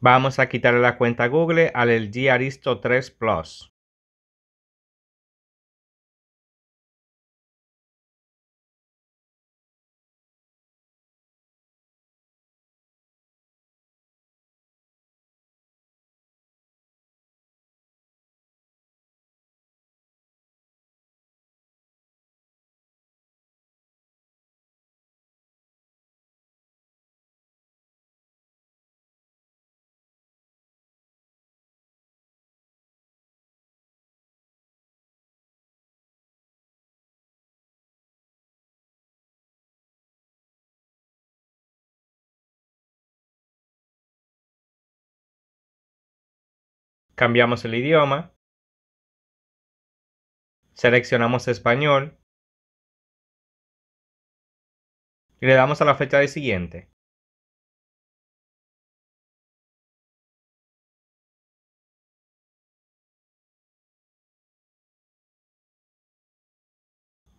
Vamos a quitarle la cuenta Google al LG Aristo 3 Plus. Cambiamos el idioma. Seleccionamos español. Y le damos a la fecha de siguiente.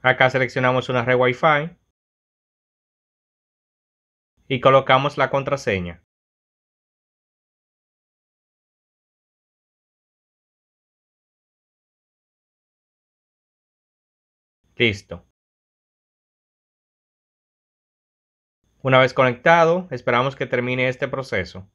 Acá seleccionamos una red Wi-Fi y colocamos la contraseña. Listo. Una vez conectado, esperamos que termine este proceso.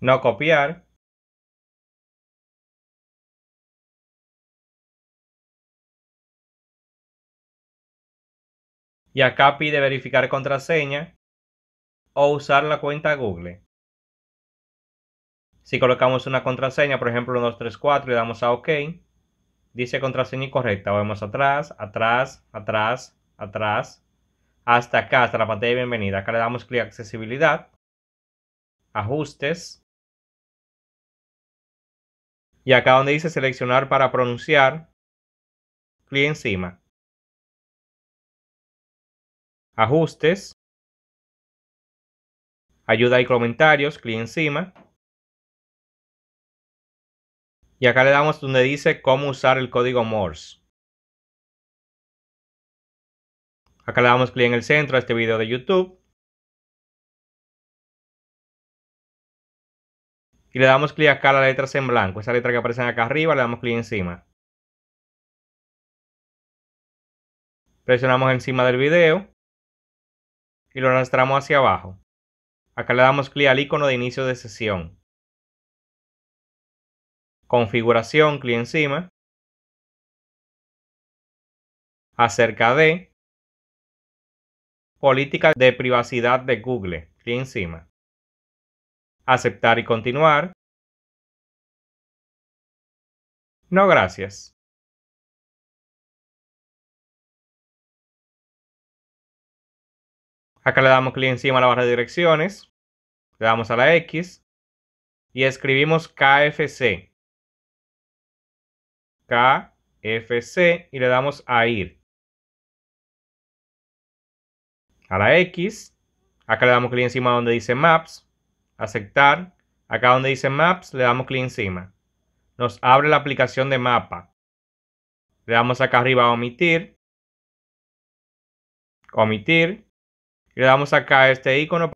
no copiar y acá pide verificar contraseña o usar la cuenta Google. Si colocamos una contraseña, por ejemplo 234 y damos a OK, dice contraseña incorrecta. Vamos atrás, atrás, atrás, atrás, hasta acá, hasta la pantalla de bienvenida. Acá le damos clic a accesibilidad, ajustes, y acá donde dice seleccionar para pronunciar, clic encima. Ajustes. Ayuda y comentarios, clic encima. Y acá le damos donde dice cómo usar el código Morse. Acá le damos clic en el centro a este video de YouTube. y le damos clic acá a las letras en blanco, esa letra que aparecen acá arriba, le damos clic encima. Presionamos encima del video y lo arrastramos hacia abajo. Acá le damos clic al icono de inicio de sesión. Configuración, clic encima. Acerca de. Política de privacidad de Google, clic encima aceptar y continuar. No gracias. Acá le damos clic encima a la barra de direcciones, le damos a la X y escribimos KFC. KFC y le damos a ir. A la X, acá le damos clic encima donde dice Maps, aceptar. Acá donde dice Maps, le damos clic encima. Nos abre la aplicación de mapa. Le damos acá arriba a omitir. Omitir. le damos acá este icono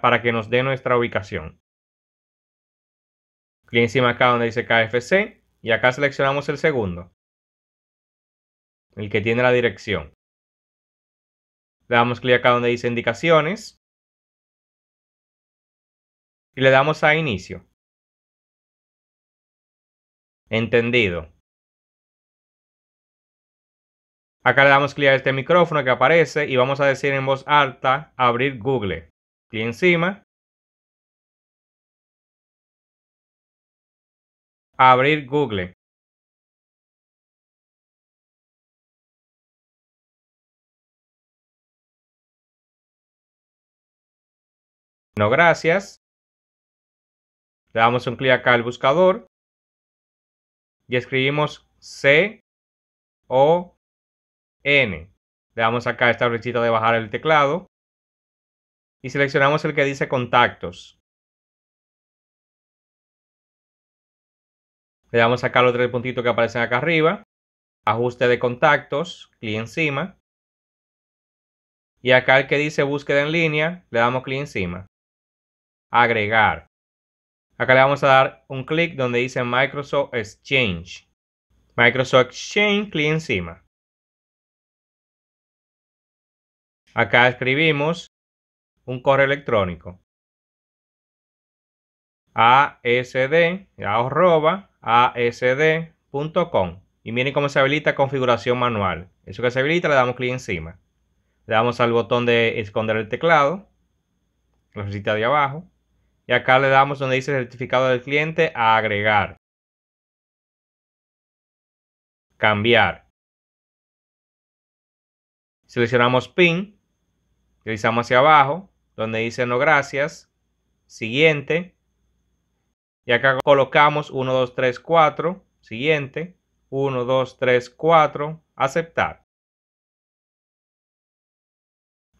para que nos dé nuestra ubicación. Clic encima acá donde dice KFC. Y acá seleccionamos el segundo. El que tiene la dirección. Le damos clic acá donde dice indicaciones y le damos a inicio. Entendido. Acá le damos clic a este micrófono que aparece y vamos a decir en voz alta abrir Google. Y encima. Abrir Google. No, gracias. Le damos un clic acá al buscador y escribimos C O N. Le damos acá esta flechita de bajar el teclado y seleccionamos el que dice contactos. Le damos acá los tres puntitos que aparecen acá arriba. Ajuste de contactos, clic encima. Y acá el que dice búsqueda en línea, le damos clic encima. Agregar. Acá le vamos a dar un clic donde dice Microsoft Exchange. Microsoft Exchange, clic encima. Acá escribimos un correo electrónico. ASD, arroba, asd.com. Y miren cómo se habilita configuración manual. Eso que se habilita le damos clic encima. Le damos al botón de esconder el teclado. La necesita de abajo y acá le damos donde dice certificado del cliente a agregar. Cambiar. Seleccionamos PIN, deslizamos hacia abajo, donde dice no gracias, siguiente. Y acá colocamos 1, 2, 3, 4, siguiente, 1, 2, 3, 4, aceptar.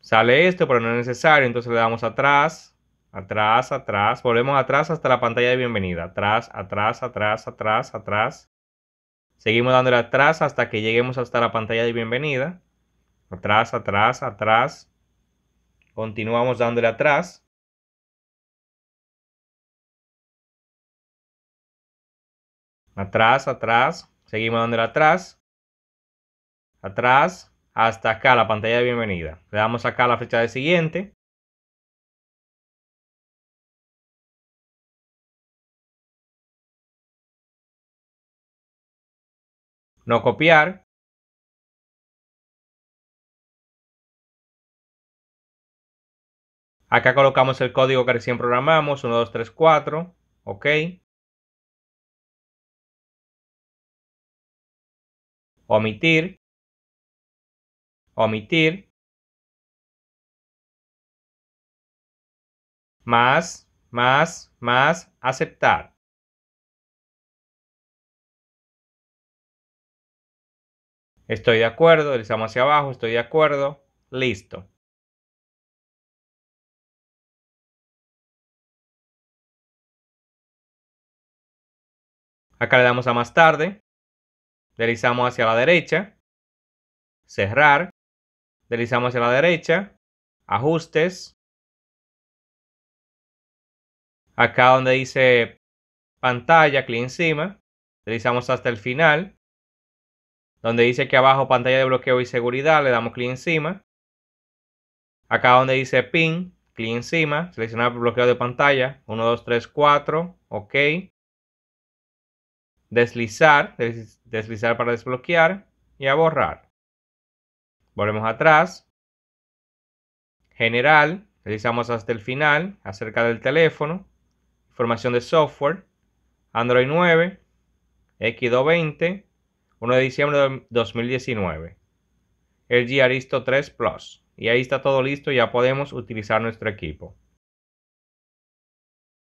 Sale esto, pero no es necesario, entonces le damos atrás, Atrás, atrás. Volvemos atrás hasta la pantalla de bienvenida. Atrás, atrás, atrás, atrás, atrás. Seguimos dándole atrás hasta que lleguemos hasta la pantalla de bienvenida. Atrás, atrás, atrás. Continuamos dándole atrás. Atrás, atrás. Seguimos dándole atrás. Atrás. Hasta acá la pantalla de bienvenida. Le damos acá la fecha de siguiente. no copiar acá colocamos el código que recién programamos 1, 2, 3, 4 ok omitir omitir más, más, más, aceptar. Estoy de acuerdo, deslizamos hacia abajo, estoy de acuerdo, listo. Acá le damos a más tarde, deslizamos hacia la derecha, cerrar, deslizamos hacia la derecha, ajustes. Acá donde dice pantalla, clic encima, deslizamos hasta el final, donde dice que abajo pantalla de bloqueo y seguridad, le damos clic encima. Acá donde dice pin, clic encima, seleccionar bloqueo de pantalla, 1, 2, 3, 4, ok. Deslizar, deslizar para desbloquear y a borrar. Volvemos atrás. General, deslizamos hasta el final, acerca del teléfono. Información de software, Android 9, X220, 1 de diciembre de 2019. g Aristo 3 Plus. Y ahí está todo listo, ya podemos utilizar nuestro equipo.